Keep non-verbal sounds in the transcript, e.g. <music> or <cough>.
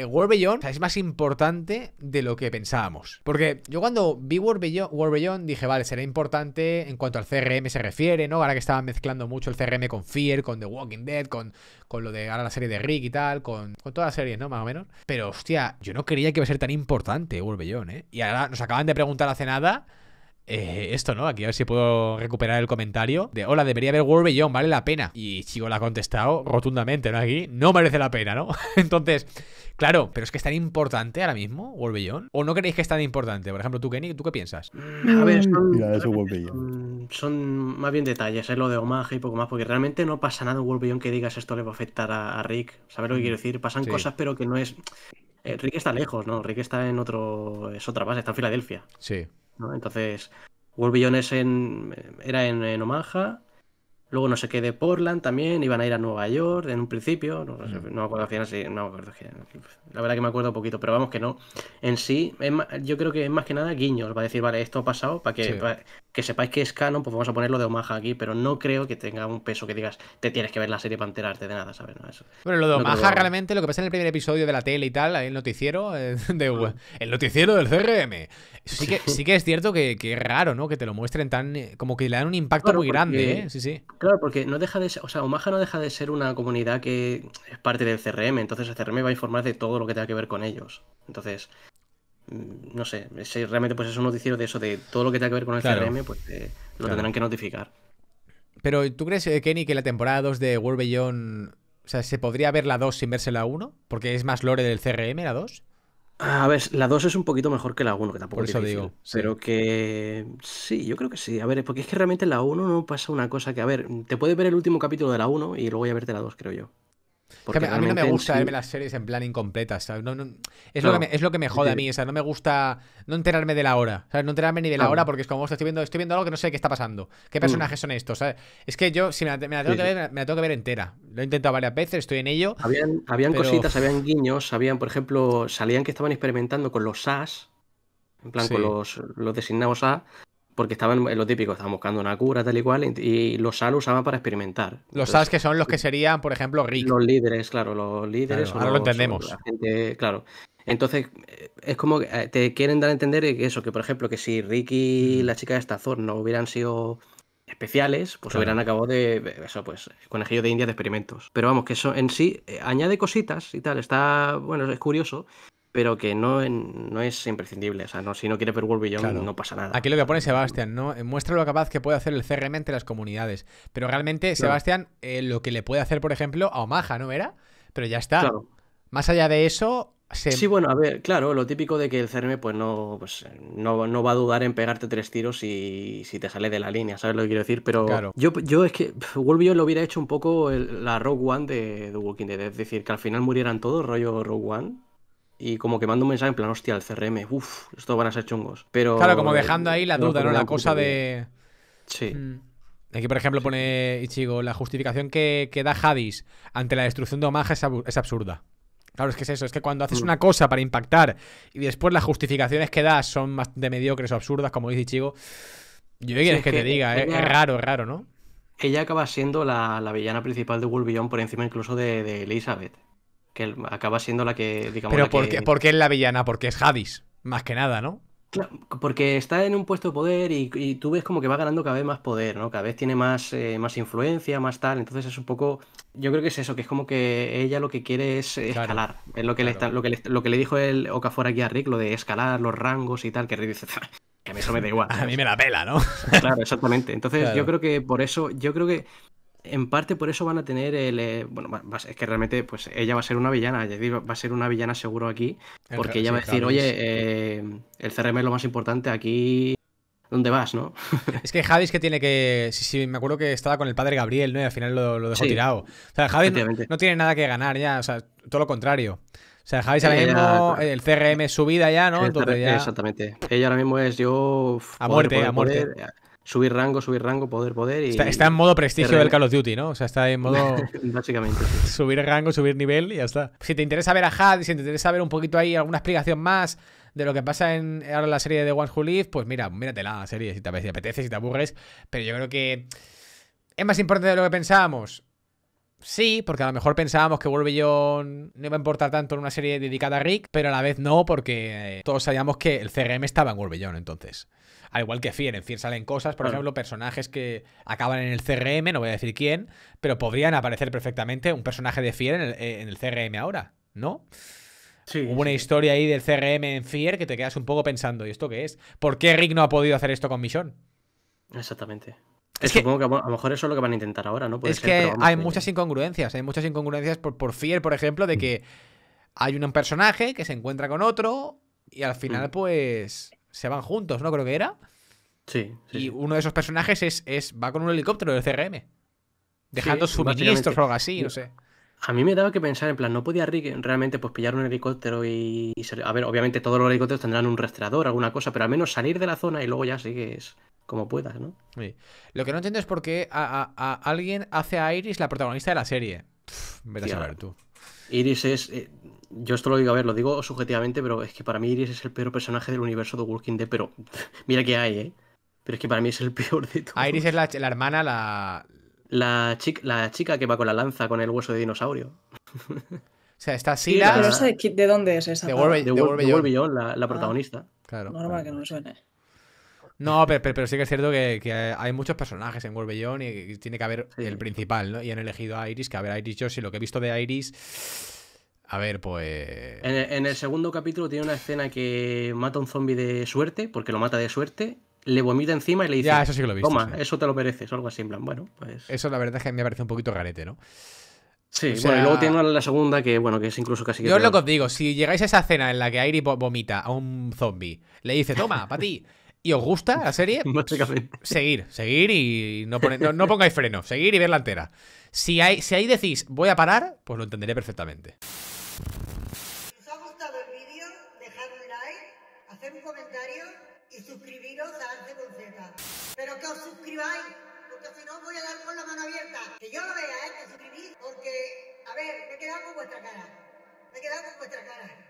Eh, World es más importante de lo que pensábamos. Porque yo cuando vi World Beyond, dije, vale, será importante en cuanto al CRM se refiere, ¿no? Ahora que estaban mezclando mucho el CRM con Fear, con The Walking Dead, con, con lo de ahora la serie de Rick y tal, con, con todas las series, ¿no? Más o menos. Pero hostia, yo no creía que iba a ser tan importante World Beyond, ¿eh? Y ahora nos acaban de preguntar hace nada eh, esto, ¿no? Aquí a ver si puedo recuperar el comentario de, hola, debería haber World ¿vale la pena? Y Chico la ha contestado rotundamente, ¿no? Aquí, no merece la pena, ¿no? <laughs> Entonces, claro, pero es que es tan importante ahora mismo World ¿o no creéis que es tan importante? Por ejemplo, tú, Kenny, ¿tú qué piensas? A ver, mm. mm, son, más bien detalles, es lo de homaje y poco más, porque realmente no pasa nada en World que digas esto le va a afectar a, Rick, ¿sabes lo que mm. quiero decir? Pasan cosas, pero que no es... Eh, Rick está lejos, ¿no? Rick está en otro. Es otra base, está en Filadelfia. Sí. Entonces, World en, era en, en Luego no sé qué de Portland también, iban a ir a Nueva York en un principio, no, me mm. acuerdo no me acuerdo. La verdad que me acuerdo poquito, pero vamos que no. En sí, yo creo que es más que nada guiños, va a decir, vale, esto ha pasado, para que, que sepáis que es canon, pues vamos a ponerlo de Omaha aquí, pero no creo que tenga un peso que digas, te tienes que ver la serie para enterarte de nada, ¿sabes? No, eso, bueno, lo de Omaha realmente, lo que pasa en el primer episodio de la tele y tal, el noticiero, eh, <laughs> de, ah. el noticiero del CRM. Sí que, <laughs> sí que es cierto que, es raro, ¿no? Que te lo muestren tan, eh, como que le dan un impacto muy grande, ¿eh? Sí, sí. Claro, porque no deja de o sea, Omaha no deja de ser una comunidad que es parte del CRM, entonces el CRM va a informar de todo lo que tenga que ver con ellos. Entonces, mm, no sé, si realmente pues es un noticiero de eso, de todo lo que tenga que ver con el CRM, pues eh, lo tendrán que notificar. Pero ¿tú crees, eh, Kenny, que la temporada 2 de World Beyond, o sea, se podría ver la 2 sin verse la 1? Porque es más lore del CRM la 2. A ver, la 2 es un poquito mejor que la 1, que tampoco es difícil, digo. Pero que sí, yo creo que sí. A ver, porque es que realmente la 1 no pasa una cosa que, a ver, te puedes ver el último capítulo de la 1 y luego ya verte la 2, creo yo a mí no me gusta verme eh, las series en plan incompletas, ¿sabes? es, lo que me, es lo que me jode a mí, o no me gusta no enterarme de la hora, No enterarme ni de la hora porque es como, estoy viendo, estoy viendo algo que no sé qué está pasando, qué mm. personajes son estos, Es que yo, me la, tengo que ver, entera. Lo he intentado varias veces, estoy en ello. Habían, cositas, habían guiños, habían, por ejemplo, salían que estaban experimentando con los SAS, en plan con los, los designados A, porque estaban en lo típico, estaban buscando una cura tal y cual, y, los SAL usaban para experimentar. Los Entonces, que son los que serían, por ejemplo, Rick. Los líderes, claro, los líderes. ahora lo entendemos. claro. Entonces, eh, es como que eh, te quieren dar a entender que eso, que por ejemplo, que si Ricky y la chica de esta zona no hubieran sido especiales, pues hubieran acabado de eso, pues, conejillo de India de experimentos. Pero vamos, que eso en sí eh, añade cositas y tal, está, bueno, es curioso, pero que no, no es imprescindible. O sea, no, si no quiere ver World Beyond, no pasa nada. Aquí lo que pone Sebastián, ¿no? Eh, muestra lo capaz que puede hacer el CRM entre las comunidades. Pero realmente, Sebastián, eh, lo que le puede hacer, por ejemplo, a Omaha, ¿no era? Pero ya está. Más allá de eso, Sí, bueno, a ver, claro, lo típico de que el CRM pues no, pues, no, va a dudar en pegarte tres tiros y, si te sale de la línea, ¿sabes lo que quiero decir? Pero yo, yo es que <laughs> Beyond lo hubiera hecho un poco la Rogue One de, The Walking Dead, es decir, que al final murieran todos, rollo Rogue One, y como que mando un mensaje en plan, hostia, el CRM, uff, estos van a ser chungos. Pero, claro, como dejando ahí la duda, ¿no? La cosa de... Sí. Mm. Aquí, por ejemplo, pone Ichigo, la justificación que, que da Hadis ante la destrucción de Omaha es, absurda. Claro, es que es eso, es que cuando haces mm. una cosa para impactar y después las justificaciones que das son más de mediocres o absurdas, como dice Ichigo, yo qué que, te diga, ¿eh? es raro, raro, ¿no? Ella acaba siendo la, la villana principal de Wolverine por encima incluso de, de Elizabeth que acaba siendo la que, digamos... Pero porque, porque es la villana, porque es Hadis, más que nada, ¿no? porque está en un puesto de poder y, tú ves como que va ganando cada vez más poder, ¿no? Cada vez tiene más, eh, más influencia, más tal. Entonces es un poco. Yo creo que es eso, que es como que ella lo que quiere es escalar. es lo que, le, lo, que dijo el Okafor aquí a Rick, lo de escalar los rangos y tal, que Rick dice. Que a mí eso me da <laughs> igual. A mí me la pela, ¿no? Claro, exactamente. Entonces yo creo que por eso, yo creo que en parte por eso van a tener el. Eh, bueno, es que realmente pues ella va a ser una villana. va a ser una villana seguro aquí. Porque ella va a decir, oye, eh, el CRM es lo más importante, aquí. ¿Dónde vas, no? <laughs> es que Javis que tiene que. Sí, sí, me acuerdo que estaba con el padre Gabriel, ¿no? Y al final lo, dejó tirado. O sea, Javis no, tiene nada que ganar ya, o sea, todo lo contrario. O sea, Javis ahora mismo, eh, el CRM es su vida ya, ¿no? Exactamente. Ella ahora mismo es yo. A muerte, a muerte subir rango, subir rango, poder, poder. Y... Está, en modo prestigio del Call of Duty, ¿no? O sea, está en modo. <laughs> Básicamente. Subir rango, subir nivel y ya está. Si te interesa ver a Had, si te interesa ver un poquito ahí alguna explicación más de lo que pasa en ahora la serie de One Who Live, pues mira, mírate la serie si te apetece, si te aburres. Pero yo creo que es más importante de lo que pensábamos Sí, porque a lo mejor pensábamos que World no iba a importar tanto en una serie dedicada a Rick, pero a la vez no, porque eh, todos sabíamos que el CRM estaba en World entonces. Al igual que F.I.E.R., en F.I.E.R. salen cosas, por ejemplo, personajes que acaban en el CRM, no voy a decir quién, pero podrían aparecer perfectamente un personaje de F.I.E.R. en el, eh, CRM ahora, ¿no? Sí, Hubo una historia ahí del CRM en F.I.E.R. que te quedas un poco pensando, ¿y esto qué es? ¿Por qué Rick no ha podido hacer esto con Mission? Exactamente. Es Supongo que, a lo mejor eso es lo que van a intentar ahora, ¿no? es que hay muchas incongruencias. Hay muchas incongruencias por, por por ejemplo, de que hay un personaje que se encuentra con otro y al final, mm. pues, se van juntos, ¿no? Creo que era. Sí. y uno de esos personajes es, es va con un helicóptero del CRM. Dejando suministros o algo así, no sé a mí me daba que pensar, en plan, no podía realmente pues pillar un helicóptero y, A ver, obviamente todos los helicópteros tendrán un rastreador, alguna cosa, pero al menos salir de la zona y luego ya sigues como puedas, ¿no? Sí. Lo que no entiendo es por qué a, alguien hace a Iris la protagonista de la serie. vete a saber tú. Iris es... Eh, yo esto lo digo, a ver, lo digo subjetivamente, pero es que para mí Iris es el peor personaje del universo de Walking Dead, pero <laughs> mira que hay, ¿eh? Pero es que para mí es el peor de todo. Iris es la, la hermana, la, la chica, que va con la lanza con el hueso de dinosaurio. <laughs> O sea, está así de, dónde es esa? De Wolverine. de la, protagonista. claro. Normal que no suene. No, pero, sí que es cierto que, hay muchos personajes en Wolverine y tiene que haber el principal, ¿no? Y han elegido a Iris, que a ver, Iris, yo lo que he visto de Iris. A ver, pues. En el, en el segundo capítulo tiene una escena que mata a un zombie de suerte, porque lo mata de suerte, le vomita encima y le dice. Ya, eso sí que lo Toma, eso te lo mereces, algo así. En bueno, pues. Eso la verdad es que me parece un poquito garete, ¿no? Sí, bueno, y luego tiene la segunda que, bueno, que es incluso casi Yo es lo que os digo, si llegáis a esa escena en la que Airi vomita a un zombie, le dice, toma, para ti, <laughs> y os gusta la serie, <laughs> seguir, seguir y no, pongáis freno, seguir y verla entera. Si, hay, si ahí decís, voy a parar, pues lo entenderé perfectamente. ¿Os ha gustado el vídeo? Dejad un like, haced un comentario y suscribiros a Arte con Pero que os suscribáis, porque si no os voy a dar con la mano abierta. Que yo lo vea, ¿eh? Que suscribís, porque, a ver, me he quedado con vuestra cara. Me he quedado con vuestra cara.